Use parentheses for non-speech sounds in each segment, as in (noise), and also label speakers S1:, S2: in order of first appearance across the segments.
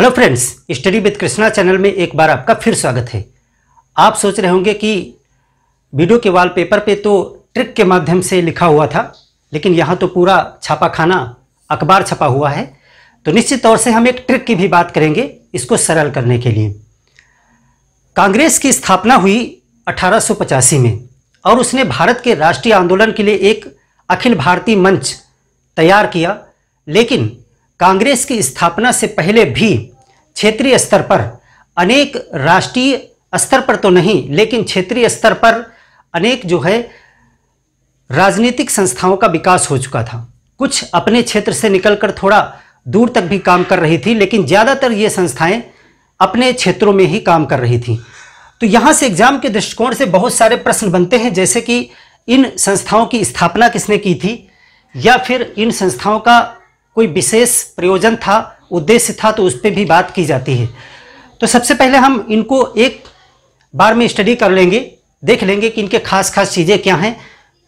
S1: hello friends study with Krishna channel में एक बार आपका फिर स्वागत है आप सोच रहे होंगे कि वीडियो के वॉलपेपर पे तो ट्रिक के माध्यम से लिखा हुआ था लेकिन यहाँ तो पूरा छापा खाना अखबार छपा हुआ है तो निश्चित तौर से हम एक ट्रिक की भी बात करेंगे इसको सरल करने के लिए कांग्रेस की स्थापना हुई अठारह में और उसने भारत के राष्ट्रीय आंदोलन के लिए एक अखिल भारतीय मंच तैयार किया लेकिन कांग्रेस की स्थापना से पहले भी क्षेत्रीय स्तर पर अनेक राष्ट्रीय स्तर पर तो नहीं लेकिन क्षेत्रीय स्तर पर अनेक जो है राजनीतिक संस्थाओं का विकास हो चुका था कुछ अपने क्षेत्र से निकलकर थोड़ा दूर तक भी काम कर रही थी लेकिन ज़्यादातर ये संस्थाएं अपने क्षेत्रों में ही काम कर रही थी तो यहाँ से एग्जाम के दृष्टिकोण से बहुत सारे प्रश्न बनते हैं जैसे कि इन संस्थाओं की स्थापना किसने की थी या फिर इन संस्थाओं का कोई विशेष प्रयोजन था उद्देश्य था तो उस पर भी बात की जाती है तो सबसे पहले हम इनको एक बार में स्टडी कर लेंगे देख लेंगे कि इनके खास खास चीज़ें क्या हैं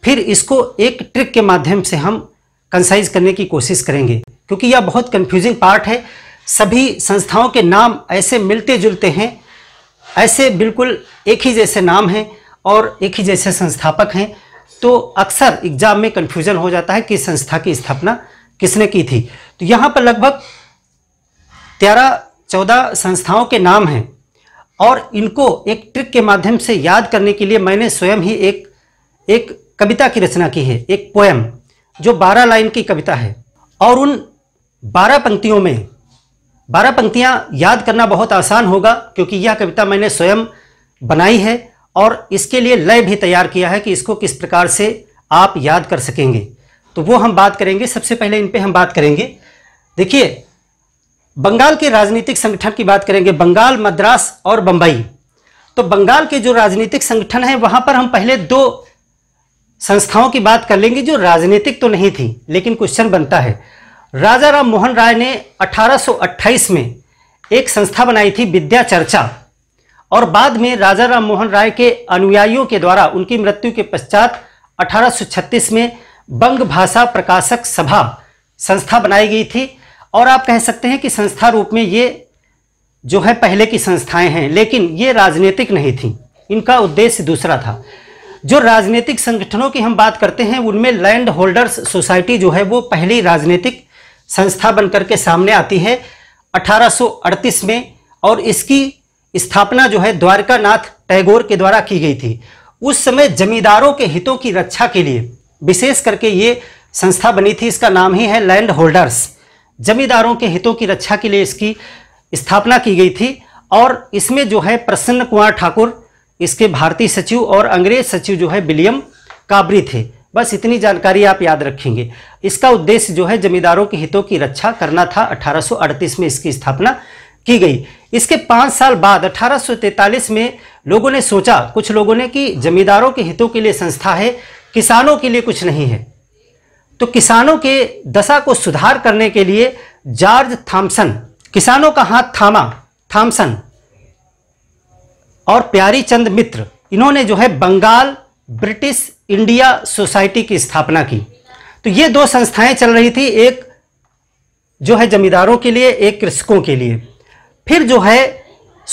S1: फिर इसको एक ट्रिक के माध्यम से हम कंसाइज करने की कोशिश करेंगे क्योंकि यह बहुत कंफ्यूजिंग पार्ट है सभी संस्थाओं के नाम ऐसे मिलते जुलते हैं ऐसे बिल्कुल एक ही जैसे नाम हैं और एक ही जैसे संस्थापक हैं तो अक्सर एग्जाम में कन्फ्यूज़न हो जाता है कि संस्था की स्थापना किसने की थी तो यहाँ पर लगभग तेरह चौदह संस्थाओं के नाम हैं और इनको एक ट्रिक के माध्यम से याद करने के लिए मैंने स्वयं ही एक एक कविता की रचना की है एक पोएम जो बारह लाइन की कविता है और उन बारह पंक्तियों में बारह पंक्तियाँ याद करना बहुत आसान होगा क्योंकि यह कविता मैंने स्वयं बनाई है और इसके लिए लय भी तैयार किया है कि इसको किस प्रकार से आप याद कर सकेंगे तो वो हम बात करेंगे सबसे पहले इन पर हम बात करेंगे देखिए बंगाल के राजनीतिक संगठन की बात करेंगे बंगाल मद्रास और बंबई तो बंगाल के जो राजनीतिक संगठन है वहां पर हम पहले दो संस्थाओं की बात कर लेंगे जो राजनीतिक तो नहीं थी लेकिन क्वेश्चन बनता है राजा राम मोहन राय ने 1828 में एक संस्था बनाई थी विद्या चर्चा और बाद में राजा राम मोहन राय के अनुयायियों के द्वारा उनकी मृत्यु के पश्चात 1836 में बंग भाषा प्रकाशक सभा संस्था बनाई गई थी और आप कह सकते हैं कि संस्था रूप में ये जो है पहले की संस्थाएं हैं लेकिन ये राजनीतिक नहीं थी इनका उद्देश्य दूसरा था जो राजनीतिक संगठनों की हम बात करते हैं उनमें लैंड होल्डर्स सोसाइटी जो है वो पहली राजनीतिक संस्था बनकर के सामने आती है 1838 में और इसकी स्थापना जो है द्वारकानाथ टैगोर के द्वारा की गई थी उस समय जमींदारों के हितों की रक्षा के लिए विशेष करके ये संस्था बनी थी इसका नाम ही है लैंड होल्डर्स जमींदारों के हितों की रक्षा के लिए इसकी स्थापना की गई थी और इसमें जो है प्रसन्न कुमार ठाकुर इसके भारतीय सचिव और अंग्रेज सचिव जो है विलियम काबरी थे बस इतनी जानकारी आप याद रखेंगे इसका उद्देश्य जो है जमींदारों के हितों की रक्षा करना था 1838 में इसकी स्थापना की गई इसके पाँच साल बाद 1843 में लोगों ने सोचा कुछ लोगों ने कि जमींदारों के हितों के लिए संस्था है किसानों के लिए कुछ नहीं है तो किसानों के दशा को सुधार करने के लिए जॉर्ज थॉम्सन किसानों का हाथ थामा थॉम्सन और प्यारी चंद मित्र इन्होंने जो है बंगाल ब्रिटिश इंडिया सोसाइटी की स्थापना की तो ये दो संस्थाएं चल रही थी एक जो है जमींदारों के लिए एक कृषकों के लिए फिर जो है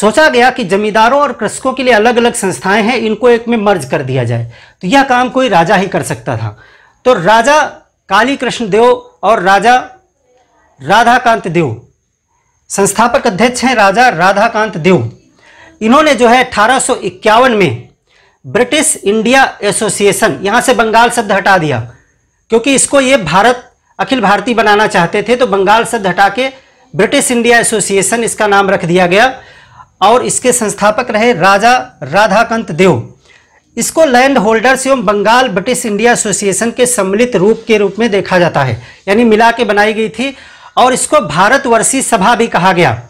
S1: सोचा गया कि जमींदारों और कृषकों के लिए अलग अलग संस्थाएं हैं इनको एक में मर्ज कर दिया जाए तो यह काम कोई राजा ही कर सकता था तो राजा काली कृष्ण देव और राजा राधाकांत देव संस्थापक अध्यक्ष हैं राजा राधाकांत देव इन्होंने जो है अठारह में ब्रिटिश इंडिया एसोसिएशन यहां से बंगाल शब्द हटा दिया क्योंकि इसको ये भारत अखिल भारतीय बनाना चाहते थे तो बंगाल शब्द हटा के ब्रिटिश इंडिया एसोसिएशन इसका नाम रख दिया गया और इसके संस्थापक रहे राजा राधाकांत देव इसको लैंड होल्डर्स एवं बंगाल ब्रिटिश इंडिया एसोसिएशन के सम्मिलित रूप के रूप में देखा जाता है यानी मिला के बनाई गई थी और इसको भारतवर्षी सभा भी कहा गया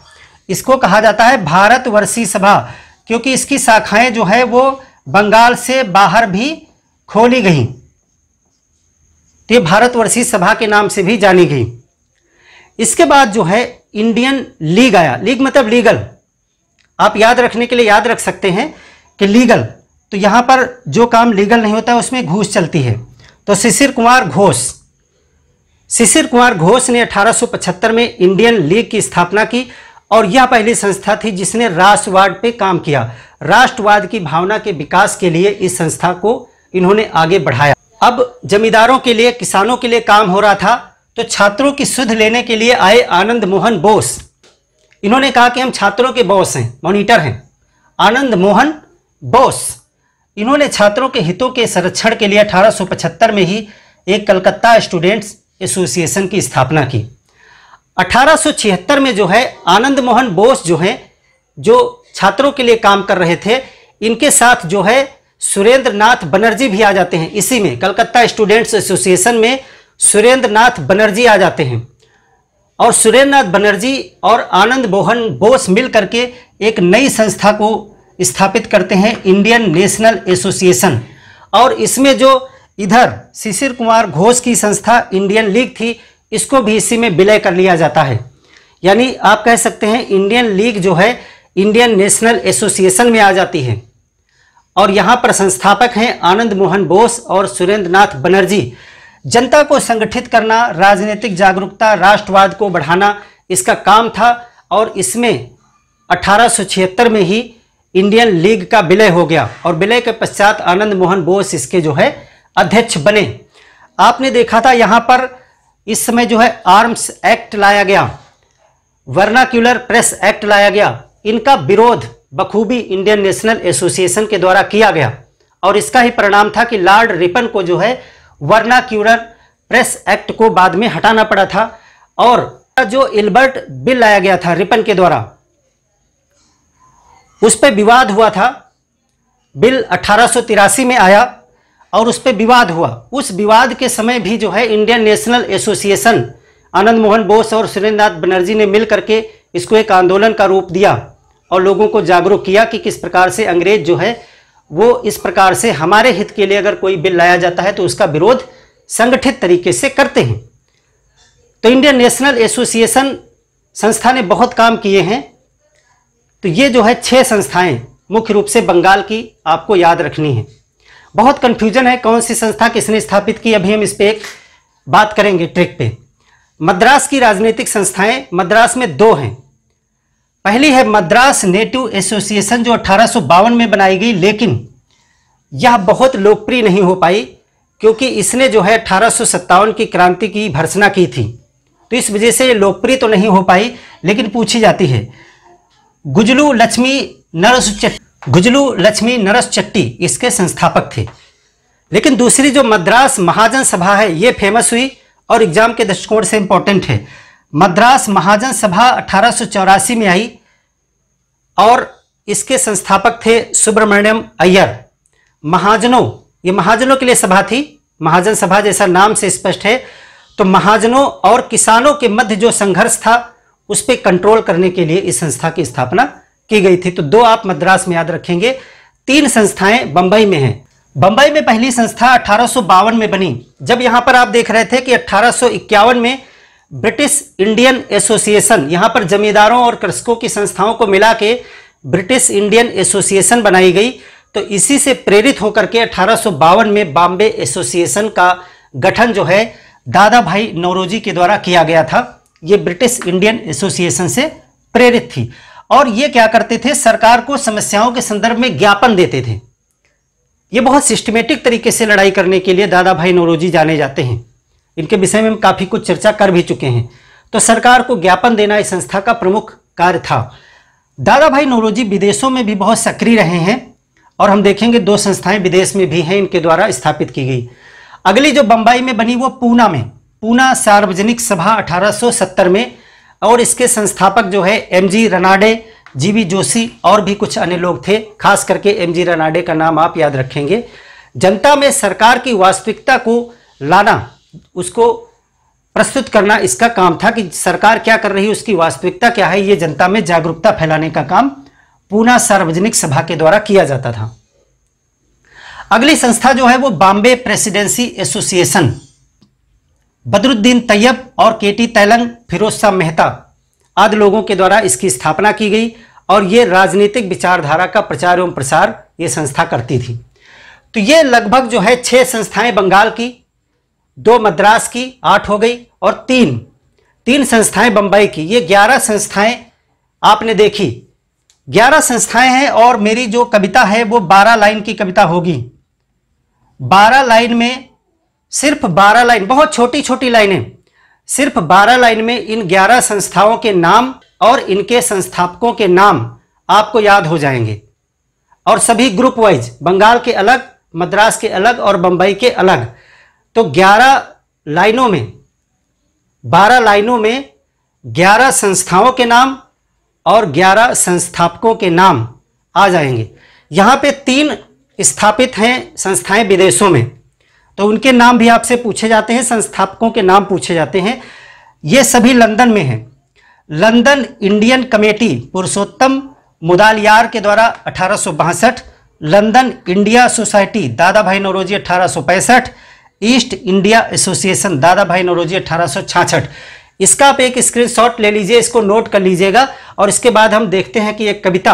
S1: इसको कहा जाता है भारतवर्षी सभा क्योंकि इसकी शाखाएं जो है वो बंगाल से बाहर भी खोली गई तो ये भारतवर्षीय सभा के नाम से भी जानी गई इसके बाद जो है इंडियन लीग आया लीग मतलब लीगल आप याद रखने के लिए याद रख सकते हैं कि लीगल तो यहाँ पर जो काम लीगल नहीं होता है उसमें घूस चलती है तो शिशिर कुमार घोष शिशिर कुमार घोष ने 1875 में इंडियन लीग की स्थापना की और यह पहली संस्था थी जिसने राष्ट्रवाद पे काम किया राष्ट्रवाद की भावना के विकास के लिए इस संस्था को इन्होंने आगे बढ़ाया अब जमींदारों के लिए किसानों के लिए काम हो रहा था तो छात्रों की सुध लेने के लिए आए आनंद मोहन बोस इन्होंने कहा कि हम छात्रों के बॉस हैं मॉनिटर हैं आनंद मोहन बोस इन्होंने छात्रों के हितों के संरक्षण के लिए 1875 में ही एक कलकत्ता स्टूडेंट्स एसोसिएशन की स्थापना की 1876 में जो है आनंद मोहन बोस जो हैं जो छात्रों के लिए काम कर रहे थे इनके साथ जो है सुरेंद्र नाथ बनर्जी भी आ जाते हैं इसी में कलकत्ता स्टूडेंट्स एसोसिएशन में सुरेंद्र नाथ बनर्जी आ जाते हैं और सुरेंद्र नाथ बनर्जी और आनंद मोहन बोस मिल करके एक नई संस्था को स्थापित करते हैं इंडियन नेशनल एसोसिएशन और इसमें जो इधर शिशिर कुमार घोष की संस्था इंडियन लीग थी इसको भी इसी में विलय कर लिया जाता है यानी आप कह सकते हैं इंडियन लीग जो है इंडियन नेशनल एसोसिएशन में आ जाती है और यहाँ पर संस्थापक हैं आनंद मोहन बोस और सुरेंद्र नाथ बनर्जी जनता को संगठित करना राजनीतिक जागरूकता राष्ट्रवाद को बढ़ाना इसका काम था और इसमें अठारह में ही इंडियन लीग का विलय हो गया और विलय के पश्चात आनंद मोहन बोस इसके जो है अध्यक्ष बने आपने देखा था यहाँ पर इस समय जो है आर्म्स एक्ट लाया गया वर्नाक्यूलर प्रेस एक्ट लाया गया इनका विरोध बखूबी इंडियन नेशनल एसोसिएशन के द्वारा किया गया और इसका ही परिणाम था कि लॉर्ड रिपन को जो है वर्नाक्यूलर प्रेस एक्ट को बाद में हटाना पड़ा था और जो इल्बर्ट बिल लाया गया था रिपन के द्वारा उस पर विवाद हुआ था बिल अठारह में आया और उस पर विवाद हुआ उस विवाद के समय भी जो है Indian National Association Anand Mohan Bose और सुरेंद्र नाथ बनर्जी ने मिल करके इसको एक आंदोलन का रूप दिया और लोगों को जागरूक किया कि किस प्रकार से अंग्रेज जो है वो इस प्रकार से हमारे हित के लिए अगर कोई बिल लाया जाता है तो उसका विरोध संगठित तरीके से करते हैं तो इंडियन नेशनल एसोसिएशन संस्था ने बहुत काम किए हैं तो ये जो है छः संस्थाएं मुख्य रूप से बंगाल की आपको याद रखनी है बहुत कन्फ्यूजन है कौन सी संस्था किसने स्थापित की अभी हम इस पर एक बात करेंगे ट्रिक पे मद्रास की राजनीतिक संस्थाएं मद्रास में दो हैं पहली है मद्रास नेटिव एसोसिएशन जो अठारह में बनाई गई लेकिन यह बहुत लोकप्रिय नहीं हो पाई क्योंकि इसने जो है अठारह की क्रांति की भर्सना की थी तो इस वजह से ये लोकप्रिय तो नहीं हो पाई लेकिन पूछी जाती है गुजलू लक्ष्मी नरस चट्टी गुजलू लक्ष्मी नरस चट्टी इसके संस्थापक थे लेकिन दूसरी जो मद्रास महाजन सभा है ये फेमस हुई और एग्जाम के दृष्टिकोण से इम्पोर्टेंट है मद्रास महाजन सभा अठारह में आई और इसके संस्थापक थे सुब्रमण्यम अय्यर महाजनों ये महाजनों के लिए सभा थी महाजन सभा जैसा नाम से स्पष्ट है तो महाजनों और किसानों के मध्य जो संघर्ष था उस पर कंट्रोल करने के लिए इस संस्था की स्थापना की गई थी तो दो आप मद्रास में याद रखेंगे तीन संस्थाएं बंबई में हैं बंबई में पहली संस्था अठारह में बनी जब यहां पर आप देख रहे थे कि अठारह में ब्रिटिश इंडियन एसोसिएशन यहां पर जमींदारों और कृषकों की संस्थाओं को मिला के ब्रिटिश इंडियन एसोसिएशन बनाई गई तो इसी से प्रेरित होकर के अठारह में बॉम्बे एसोसिएशन का गठन जो है दादा भाई नौरोजी के द्वारा किया गया था ये ब्रिटिश इंडियन एसोसिएशन से प्रेरित थी और ये क्या करते थे सरकार को समस्याओं के संदर्भ में ज्ञापन देते थे ये बहुत सिस्टमेटिक तरीके से लड़ाई करने के लिए दादा भाई नौरोजी जाने जाते हैं इनके विषय में हम काफ़ी कुछ चर्चा कर भी चुके हैं तो सरकार को ज्ञापन देना इस संस्था का प्रमुख कार्य था दादा भाई नौरोजी विदेशों में भी बहुत सक्रिय रहे हैं और हम देखेंगे दो संस्थाएं विदेश में भी हैं इनके द्वारा स्थापित की गई अगली जो बंबई में बनी वो पूना में पूना सार्वजनिक सभा 1870 में और इसके संस्थापक जो है M G Ranade G Joshi और भी कुछ अन्य लोग थे खास करके एम जी रनाडे का नाम आप याद रखेंगे जनता में सरकार की वास्तविकता को लाना उसको प्रस्तुत करना इसका काम था कि सरकार क्या कर रही है उसकी वास्तविकता क्या है ये जनता में जागरूकता फैलाने का काम पूना सार्वजनिक सभा के द्वारा किया जाता था अगली संस्था जो है वो बॉम्बे प्रेसिडेंसी एसोसिएशन बदरुद्दीन तैयब और के टी तैलंग फिरोज शाह मेहता आदि लोगों के द्वारा इसकी स्थापना की गई और ये राजनीतिक विचारधारा का प्रचार एवं प्रसार ये संस्था करती थी तो ये लगभग जो है छः संस्थाएं बंगाल की दो मद्रास की आठ हो गई और तीन तीन संस्थाएं बम्बई की ये ग्यारह संस्थाएं आपने देखी ग्यारह संस्थाएं हैं और मेरी जो कविता है वो बारह लाइन की कविता होगी बारह लाइन में सिर्फ 12 लाइन बहुत छोटी छोटी लाइनें सिर्फ 12 लाइन में इन 11 संस्थाओं के नाम और इनके संस्थापकों के नाम आपको याद हो जाएंगे और सभी ग्रुप वाइज बंगाल के अलग मद्रास के अलग और बंबई के अलग तो 11 लाइनों में 12 लाइनों में 11 संस्थाओं के नाम और 11 संस्थापकों के नाम आ जाएंगे यहाँ पे तीन स्थापित हैं संस्थाएं विदेशों में तो उनके नाम भी आपसे पूछे जाते हैं संस्थापकों के नाम पूछे जाते हैं ये सभी लंदन में हैं London Indian Committee Purushottam Mudaliar के द्वारा अठारह लंदन इंडिया सोसाइटी दादा भाई नवरोजी अठारह ईस्ट इंडिया एसोसिएशन दादा भाई नवरोजी अठारह इसका आप एक स्क्रीनशॉट ले लीजिए इसको नोट कर लीजिएगा और इसके बाद हम देखते हैं कि एक कविता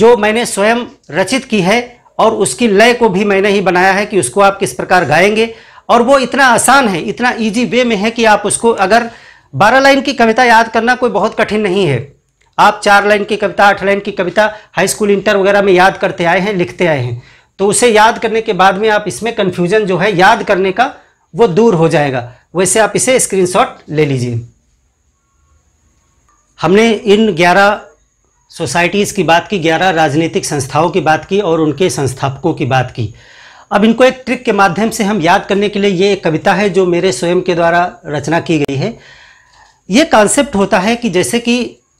S1: जो मैंने स्वयं रचित की है और उसकी लय को भी मैंने ही बनाया है कि उसको आप किस प्रकार गाएंगे और वो इतना आसान है इतना ईजी वे में है कि आप उसको अगर बारह लाइन की कविता याद करना कोई बहुत कठिन नहीं है आप चार लाइन की कविता आठ लाइन की कविता हाई स्कूल इंटर वगैरह में याद करते आए हैं लिखते आए हैं तो उसे याद करने के बाद में आप इसमें कन्फ्यूजन जो है याद करने का वो दूर हो जाएगा वैसे आप इसे स्क्रीन ले लीजिए हमने इन ग्यारह सोसाइटीज़ की बात की ग्यारह राजनीतिक संस्थाओं की बात की और उनके संस्थापकों की बात की अब इनको एक ट्रिक के माध्यम से हम याद करने के लिए ये एक कविता है जो मेरे स्वयं के द्वारा रचना की गई है ये कॉन्सेप्ट होता है कि जैसे कि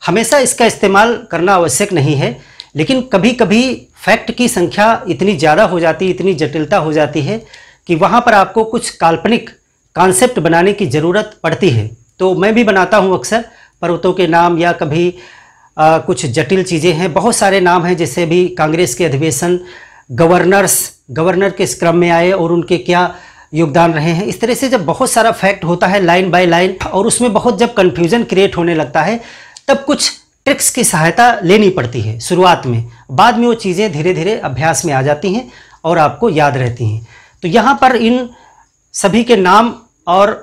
S1: हमेशा इसका इस्तेमाल करना आवश्यक नहीं है लेकिन कभी कभी फैक्ट की संख्या इतनी ज़्यादा हो जाती इतनी जटिलता हो जाती है कि वहाँ पर आपको कुछ काल्पनिक कॉन्सेप्ट बनाने की ज़रूरत पड़ती है तो मैं भी बनाता हूँ अक्सर पर्वतों के नाम या कभी आ, कुछ जटिल चीज़ें हैं बहुत सारे नाम हैं जैसे भी कांग्रेस के अधिवेशन गवर्नर्स गवर्नर के क्रम में आए और उनके क्या योगदान रहे हैं इस तरह से जब बहुत सारा फैक्ट होता है लाइन बाय लाइन और उसमें बहुत जब कन्फ्यूज़न क्रिएट होने लगता है तब कुछ ट्रिक्स की सहायता लेनी पड़ती है शुरुआत में बाद में वो चीज़ें धीरे धीरे अभ्यास में आ जाती हैं और आपको याद रहती हैं तो यहाँ पर इन सभी के नाम और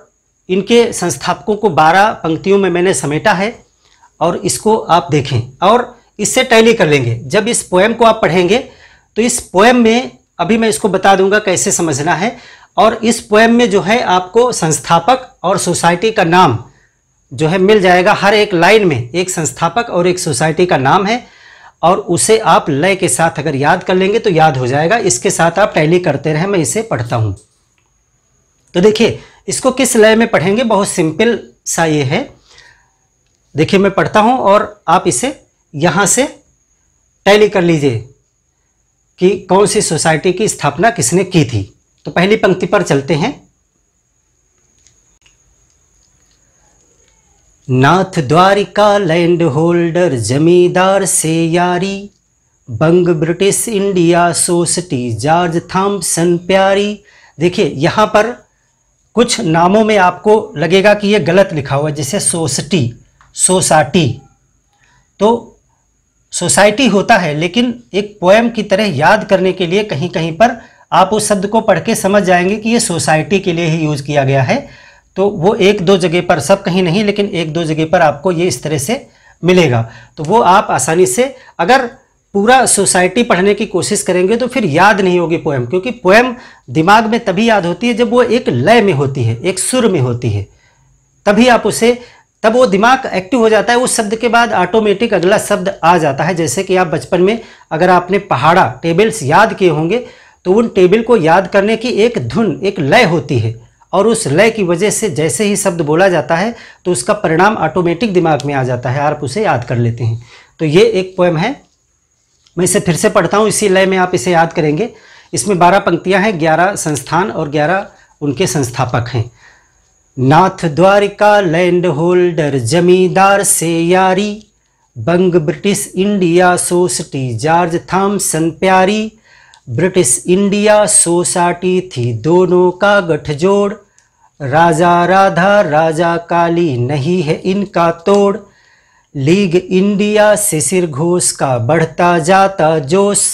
S1: इनके संस्थापकों को 12 पंक्तियों में मैंने समेटा है और इसको आप देखें और इससे टैली कर लेंगे जब इस पोएम को आप पढ़ेंगे तो इस पोएम में अभी मैं इसको बता दूंगा कैसे समझना है और इस पोएम में जो है आपको संस्थापक और सोसाइटी का नाम जो है मिल जाएगा हर एक लाइन में एक संस्थापक और एक सोसाइटी का नाम है और उसे आप लय के साथ अगर याद कर लेंगे तो याद हो जाएगा इसके साथ आप टैली करते रहें मैं इसे पढ़ता हूँ तो देखिए इसको किस लय में पढ़ेंगे बहुत सिंपल सा ये है देखिए मैं पढ़ता हूँ और आप इसे यहाँ से टैली कर लीजिए कि कौन सी सोसाइटी की स्थापना किसने की थी तो पहली पंक्ति पर चलते हैं नाथ द्वारिका लैंड होल्डर जमींदार से यारी Banga British India Society George Thompson प्यारी देखिए यहां पर कुछ नामों में आपको लगेगा कि यह गलत लिखा हुआ है जैसे सोसटी सोसाइटी तो सोसाइटी होता है लेकिन एक पोएम की तरह याद करने के लिए कहीं कहीं पर आप उस शब्द को पढ़ के समझ जाएंगे कि ये सोसाइटी के लिए ही यूज़ किया गया है तो वो एक दो जगह पर सब कहीं नहीं लेकिन एक दो जगह पर आपको ये इस तरह से मिलेगा तो वो आप आसानी से अगर पूरा सोसाइटी पढ़ने की कोशिश करेंगे तो फिर याद नहीं होगी पोएम क्योंकि पोएम दिमाग में तभी याद होती है जब वो एक लय में होती है एक सुर में होती है तभी आप उसे तब वो दिमाग एक्टिव हो जाता है उस शब्द के बाद ऑटोमेटिक अगला शब्द आ जाता है जैसे कि आप बचपन में अगर आपने पहाड़ा टेबल्स याद किए होंगे तो उन टेबल को याद करने की एक धुन एक लय होती है और उस लय की वजह से जैसे ही शब्द बोला जाता है तो उसका परिणाम ऑटोमेटिक दिमाग में आ जाता है आप उसे याद कर लेते हैं तो ये एक पोएम है मैं इसे फिर से पढ़ता हूँ इसी लय में आप इसे याद करेंगे इसमें बारह पंक्तियाँ हैं ग्यारह संस्थान और ग्यारह उनके संस्थापक हैं नाथ द्वारिका लैंड होल्डर जमींदार से यारी Banga British India Society George Thomson प्यारी ब्रिटिश इंडिया सोसाइटी थी दोनों का गठजोड़ राजा राधा राजा काली नहीं है इनका तोड़ लीग इंडिया शिशिर घोष का बढ़ता जाता जोश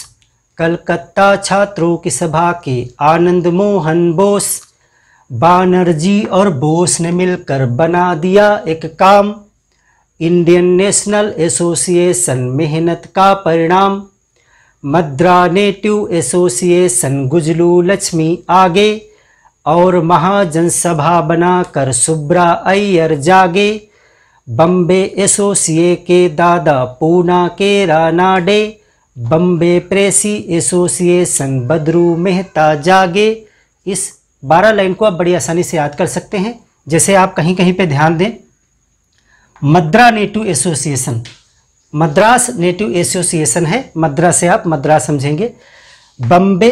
S1: कलकत्ता छात्रों की सभा के आनंद मोहन बोस बानर्जी और बोस ने मिलकर बना दिया एक काम इंडियन नेशनल एसोसिएशन मेहनत का परिणाम मद्रा नेटिव एसोसिएशन गुजलू लक्ष्मी आगे और महाजनसभा बनाकर सुब्रा अय्यर जागे बम्बे एसोसिए के दादा पूना के रानाडे बम्बे प्रेसी एसोसिएशन बदरू मेहता जागे इस बारह लाइन को आप बड़ी आसानी से याद कर सकते हैं जैसे आप कहीं कहीं पे ध्यान दें Madra Native Association Madras Native Association है मद्रा से आप मद्रास समझेंगे बम्बे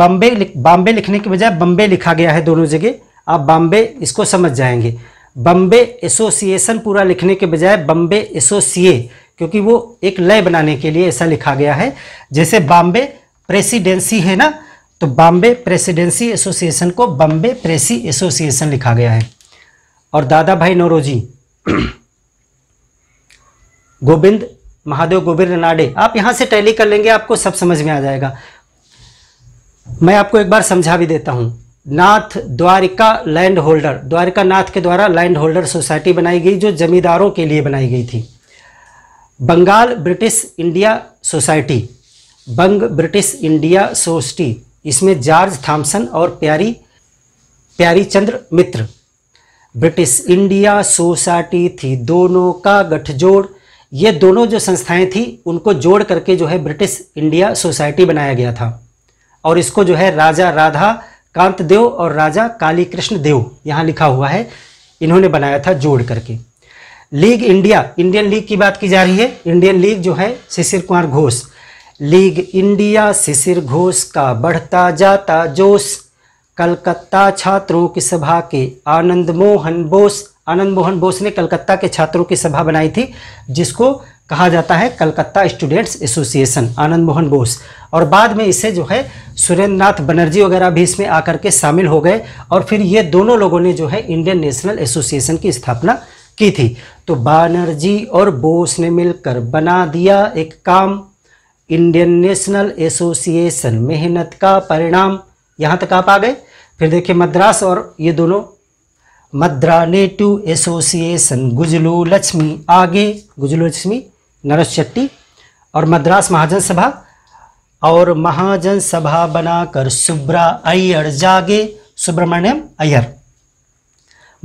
S1: बम्बे लिख बॉम्बे लिखने के बजाय बम्बे लिखा गया है दोनों जगह आप बॉम्बे इसको समझ जाएंगे बम्बे एसोसिएशन पूरा लिखने के बजाय बम्बे एसोसिए क्योंकि वो एक लय बनाने के लिए ऐसा लिखा गया है जैसे बॉम्बे प्रेसिडेंसी है ना तो बॉम्बे प्रेसिडेंसी एसोसिएशन को बॉम्बे प्रेसी एसोसिएशन लिखा गया है और दादा भाई नौरोजी (clears throat) गोविंद महादेव गोविंद नाडे आप यहां से टैली कर लेंगे आपको सब समझ में आ जाएगा मैं आपको एक बार समझा भी देता हूं नाथ द्वारिका लैंड होल्डर द्वारिका नाथ के द्वारा लैंड होल्डर सोसाइटी बनाई गई जो जमींदारों के लिए बनाई गई थी Bengal British India Society Banga British India Society इसमें जॉर्ज थॉम्सन और Pyari Pyari Chandra Mitra British India Society थी दोनों का गठजोड़ ये दोनों जो संस्थाएं थी उनको जोड़ करके जो है ब्रिटिश इंडिया सोसाइटी बनाया गया था और इसको जो है राजा राधा कांत देव और राजा काली कृष्ण देव यहाँ लिखा हुआ है इन्होंने बनाया था जोड़ करके लीग इंडिया इंडियन लीग की बात की जा रही है इंडियन लीग जो है शिशिर कुमार घोष लीग इंडिया शिशिर घोष का बढ़ता जाता जोश कलकत्ता छात्रों की सभा के आनंद मोहन बोस आनंद मोहन बोस ने कलकत्ता के छात्रों की सभा बनाई थी जिसको कहा जाता है कलकत्ता स्टूडेंट्स एसोसिएशन आनंद मोहन बोस और बाद में इसे जो है सुरेंद्र नाथ बनर्जी वगैरह भी इसमें आकर के शामिल हो गए और फिर ये दोनों लोगों ने जो है इंडियन नेशनल एसोसिएशन की स्थापना की थी तो बनर्जी और बोस ने मिलकर बना दिया एक काम इंडियन नेशनल एसोसिएशन मेहनत का परिणाम यहाँ तक आप आ गए फिर देखिए मद्रास और ये दोनों मद्रा नेटिव एसोसिएशन गुजलू लक्ष्मी आगे गुजलू लक्ष्मी नरस शेट्टी और मद्रास महाजन सभा और महाजन सभा बनाकर सुब्रा अय्यर जागे सुब्रमण्यम अय्यर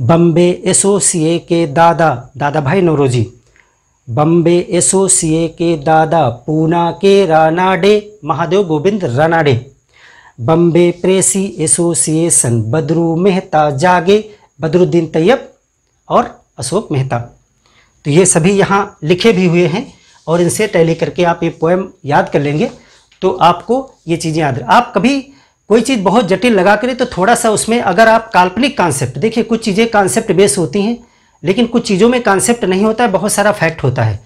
S1: बम्बे एसोसिए के दादा दादा भाई नौरोजी बम्बे एसोसिए के दादा पूना के रानाडे महादेव गोविंद रानाडे बम्बे प्रेसी एसोसिएशन बदरू मेहता जागे बदरुद्दीन तैयब और अशोक मेहता तो ये सभी यहाँ लिखे भी हुए हैं और इनसे टैली करके आप ये पोएम याद कर लेंगे तो आपको ये चीज़ें याद आप कभी कोई चीज़ बहुत जटिल लगा करें तो थोड़ा सा उसमें अगर आप काल्पनिक कॉन्सेप्ट देखिए कुछ चीज़ें कॉन्सेप्ट बेस होती हैं लेकिन कुछ चीज़ों में कॉन्सेप्ट नहीं होता है बहुत सारा फैक्ट होता है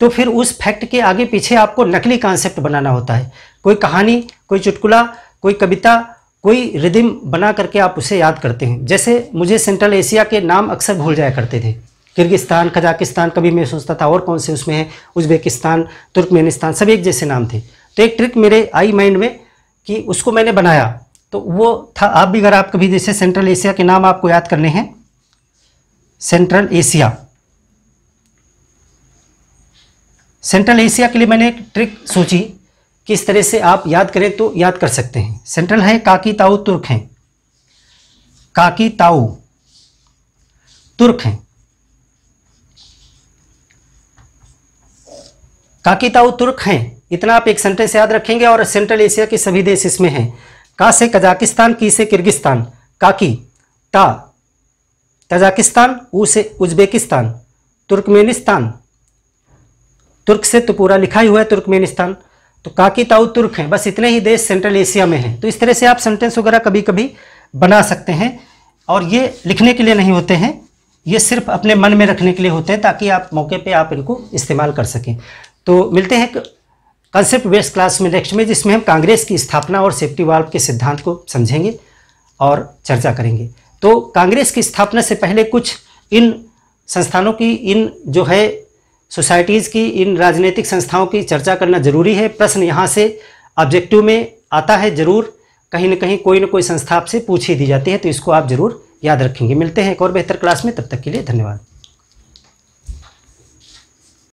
S1: तो फिर उस फैक्ट के आगे पीछे आपको नकली कॉन्सेप्ट बनाना होता है कोई कहानी कोई चुटकुला कोई कविता कोई रिदिम बना करके आप उसे याद करते हैं जैसे मुझे सेंट्रल एशिया के नाम अक्सर भूल जाया करते थे किर्गिस्तान कजाकिस्तान कभी मैं सोचता था और कौन से उसमें हैं उज्बेकिस्तान तुर्कमेनिस्तान सब एक जैसे नाम थे तो एक ट्रिक मेरे आई माइंड में कि उसको मैंने बनाया तो वो था आप भी अगर आप कभी जैसे सेंट्रल एशिया के नाम आपको याद करने हैं सेंट्रल एशिया सेंट्रल एशिया के लिए मैंने एक ट्रिक सोची किस तरह से आप याद करें तो याद कर सकते हैं सेंट्रल है काकी ताऊ तुर्क हैं काकी ताऊ तुर्क हैं काकी ताऊ तुर्क हैं इतना आप एक सेंटेंस याद रखेंगे और सेंट्रल एशिया के सभी देश इसमें हैं का से कजाकिस्तान की से किर्गिस्तान काकी ता तजाकिस्तान से उज्बेकिस्तान तुर्कमेनिस्तान तुर्क से तो पूरा लिखा ही हुआ है तुर्कमेनिस्तान तो काकी ताऊ तुर्क हैं बस इतने ही देश सेंट्रल एशिया में हैं तो इस तरह से आप सेंटेंस वगैरह कभी कभी बना सकते हैं और ये लिखने के लिए नहीं होते हैं ये सिर्फ अपने मन में रखने के लिए होते हैं ताकि आप मौके पे आप इनको इस्तेमाल कर सकें तो मिलते हैं कंसेप्ट बेस्ड क्लास में नेक्स्ट में जिसमें हम कांग्रेस की स्थापना और सेफ्टी वाल्व के सिद्धांत को समझेंगे और चर्चा करेंगे तो कांग्रेस की स्थापना से पहले कुछ इन संस्थानों की इन जो है सोसाइटीज़ की इन राजनीतिक संस्थाओं की चर्चा करना जरूरी है प्रश्न यहाँ से ऑब्जेक्टिव में आता है ज़रूर कहीं ना कहीं कोई ना कोई संस्था आपसे पूछी दी जाती है तो इसको आप ज़रूर याद रखेंगे मिलते हैं एक और बेहतर क्लास में तब तक के लिए धन्यवाद